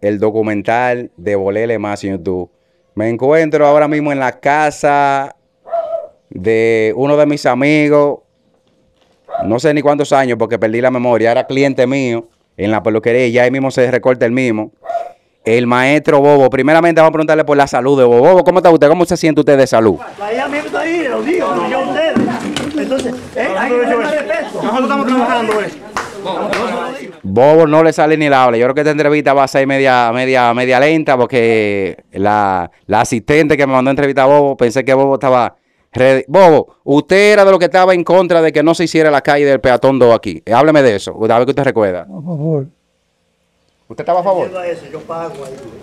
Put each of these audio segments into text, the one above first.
el documental de Bolele Más en YouTube. Me encuentro ahora mismo en la casa de uno de mis amigos, no sé ni cuántos años porque perdí la memoria, era cliente mío en la peluquería y ya ahí mismo se recorta el mismo. El maestro Bobo, primeramente vamos a preguntarle por la salud de Bobo. ¿cómo está usted? ¿Cómo se siente usted de salud? mismo Entonces, eh, hay que Nosotros estamos trabajando, Bobo no le sale ni la habla. Yo creo que esta entrevista va a ser media, media, media lenta porque la, la asistente que me mandó a entrevista a Bobo, pensé que Bobo estaba... re Bobo, usted era de lo que estaba en contra de que no se hiciera la calle del peatón 2 aquí. Hábleme de eso, a ver que usted recuerda. Por favor. ¿Usted estaba a favor? Yo pago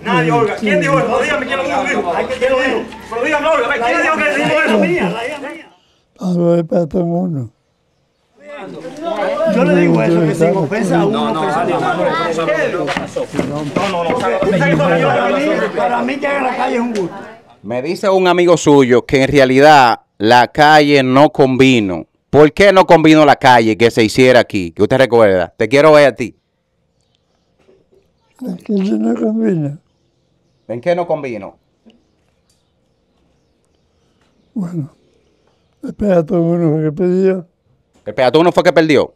Nadie, Olga. ¿Quién dijo eso? Dígame quién lo dijo. ¿Quién lo dijo? Pero dígame, Olga. ¿Quién dijo que dijo eso? La mía, la mía. Pablo peatón 1. Yo le digo eso, que a uno. No, no, no, Para mí que la calle es un gusto. Me dice un amigo suyo que en realidad la calle no combino ¿Por qué no combino la calle que se hiciera aquí? Que usted recuerda. Te quiero ver a ti. ¿En qué no combino? ¿En qué no combino? Bueno, el peatón uno fue que perdió. ¿El peatón uno fue que perdió?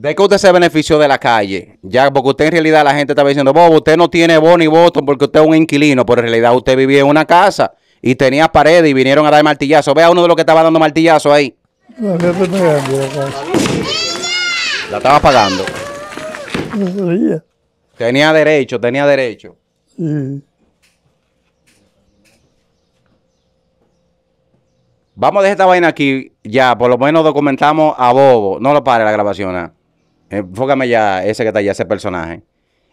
de que usted se benefició de la calle, ya porque usted en realidad la gente estaba diciendo, Bobo, usted no tiene bono ni voto porque usted es un inquilino, pero en realidad usted vivía en una casa y tenía paredes y vinieron a dar martillazo. Vea uno de los que estaba dando martillazo ahí. la estaba pagando. tenía derecho, tenía derecho. Vamos a dejar esta vaina aquí ya, por lo menos documentamos a Bobo. No lo pare la grabación. Ah. Enfócame ya ese que está allá, ese personaje.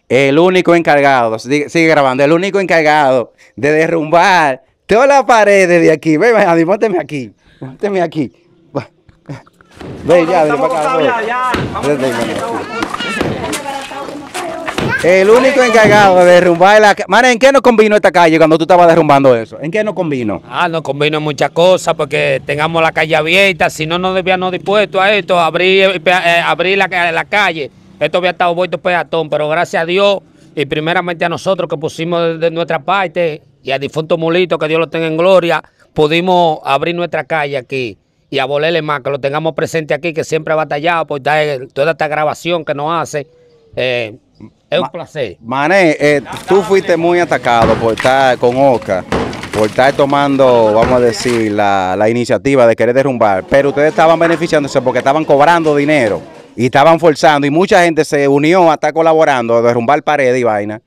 El único encargado, sigue, grabando, el único encargado de derrumbar todas las paredes de aquí. Ven, ven, pónteme aquí. pónteme aquí. Ven, ya, ven para acá. El único encargado de derrumbar la calle. ¿en qué nos convino esta calle cuando tú estabas derrumbando eso? ¿En qué nos convino? Ah, no convino muchas cosas porque tengamos la calle abierta. Si no, no debíamos dispuesto a esto, abrir, eh, eh, abrir la, la calle. Esto había estado vuelto peatón, pero gracias a Dios y primeramente a nosotros que pusimos de, nuestra parte y a difunto Mulito, que Dios lo tenga en gloria, pudimos abrir nuestra calle aquí y a Bolele más, que lo tengamos presente aquí, que siempre ha batallado por toda esta grabación que nos hace eh, es un placer. Mané, eh, tú fuiste muy atacado por estar con Oca, por estar tomando, vamos a decir, la, iniciativa de querer derrumbar, pero ustedes estaban beneficiándose porque estaban cobrando dinero y estaban forzando y mucha gente se unió a colaborando, a derrumbar paredes y vaina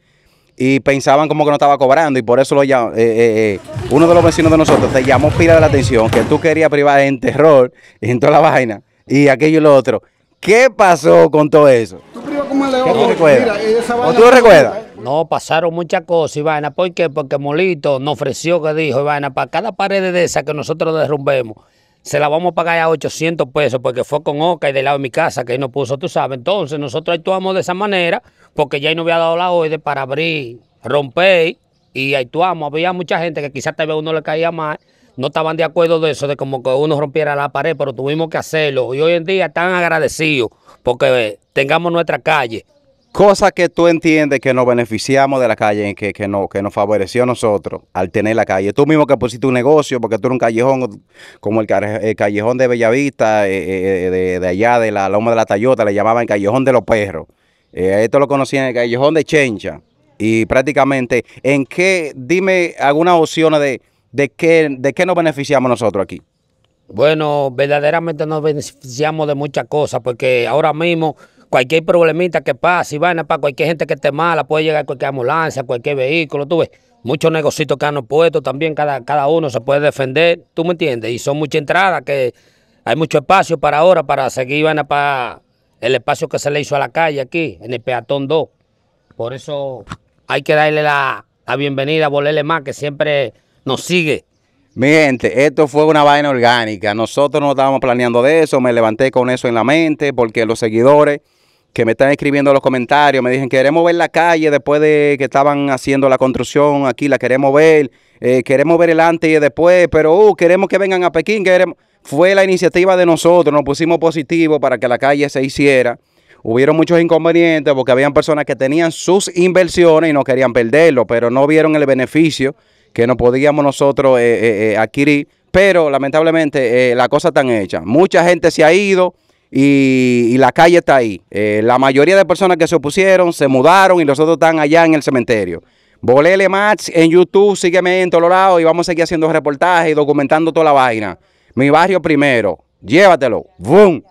y pensaban como que no estaba cobrando y por eso lo eh, uno de los vecinos de nosotros te llamó pila de la atención que tú querías privar en terror en toda la vaina y aquello y lo otro. ¿Qué pasó con todo eso? No, pasaron muchas cosas, Ivana. ¿Por qué? Porque Molito nos ofreció que dijo, Ivana, para cada pared de esa que nosotros derrumbemos, se la vamos a pagar a 800 pesos porque fue con Oca y del lado de mi casa que ahí nos puso, tú sabes. Entonces nosotros actuamos de esa manera porque ya ahí no había dado la orden para abrir, romper y actuamos. Había mucha gente que quizás tal vez uno le caía mal no estaban de acuerdo de eso, de como que uno rompiera la pared, pero tuvimos que hacerlo. Y hoy en día están agradecidos porque tengamos nuestra calle. Cosa que tú entiendes que nos beneficiamos de la calle, que, que, no, que nos favoreció a nosotros al tener la calle. Tú mismo que pusiste un negocio, porque tú eres un callejón como el, callejón de Bellavista, eh, eh, de, allá de la Loma de la Tayota, le llamaban callejón de los perros. Eh, esto lo conocían el callejón de Chencha. Y prácticamente, ¿en qué? Dime alguna opción de ¿de qué, de nos beneficiamos nosotros aquí? Bueno, verdaderamente nos beneficiamos de muchas cosas, porque ahora mismo cualquier problemita que pase, y vaina para cualquier gente que esté mala, puede llegar cualquier ambulancia, cualquier vehículo, tú ves. Muchos negocios que han puesto también, cada, cada uno se puede defender, tú me entiendes. Y son muchas entradas, que hay mucho espacio para ahora, para seguir, vaina para el espacio que se le hizo a la calle aquí, en el peatón 2. Por eso hay que darle la, bienvenida a Más, que siempre nos sigue. Mi esto fue una vaina orgánica. Nosotros no estábamos planeando de eso. Me levanté con eso en la mente porque los seguidores que me están escribiendo los comentarios me dicen queremos ver la calle después de que estaban haciendo la construcción aquí, la queremos ver, eh, queremos ver el antes y el después, pero uh, queremos que vengan a Pekín, queremos. Fue la iniciativa de nosotros, nos pusimos positivos para que la calle se hiciera. Hubieron muchos inconvenientes porque habían personas que tenían sus inversiones y no querían perderlo, pero no vieron el beneficio que no podíamos nosotros eh, eh, eh, adquirir, pero lamentablemente la cosa está hecha. Mucha gente se ha ido y, la calle está ahí. la mayoría de personas que se opusieron se mudaron y los otros están allá en el cementerio. Volele Match en YouTube, sígueme en todos y vamos a seguir haciendo reportajes y documentando toda la vaina. Mi barrio primero, llévatelo. ¡Bum!